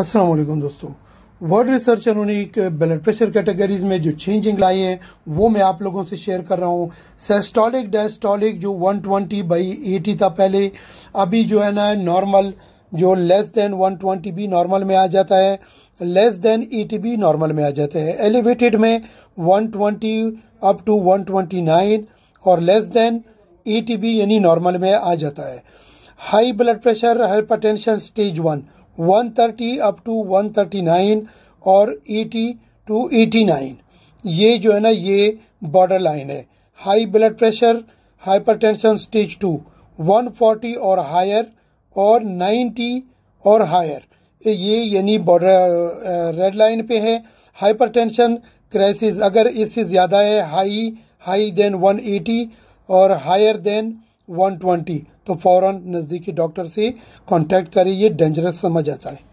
अस्सलाम वालेकुम दोस्तों वर्ल्ड रिसर्च उन्होंने एक ब्लड प्रेशर कैटेगरीज में जो चेंजिंग लाई है वो मैं आप लोगों से शेयर कर रहा हूँ सेस्टोलिक डायस्टोलिक जो 120 ट्वेंटी बाई एटी था पहले अभी जो है ना नॉर्मल जो लेस देन 120 भी नॉर्मल में आ जाता है लेस देन 80 भी नॉर्मल में आ जाता है एलिवेटेड में 120 अप टू 129 और लेस देन एटी भी यानी नॉर्मल में आ जाता है high blood pressure hypertension stage one 130 up to 139 और 80 टू 89 ये जो है ना ये बॉर्डर लाइन है high blood pressure hypertension stage two 140 और हायर और 90 और हायर ये यानी बॉर्डर रेड लाइन पे है हाइपरटेंशन क्राइसिस अगर इससे ज़्यादा है हाई हाई देन 180 और हायर देन 120 तो फ़ौर नज़दीकी डॉक्टर से कांटेक्ट करें ये डेंजरस समझ आता है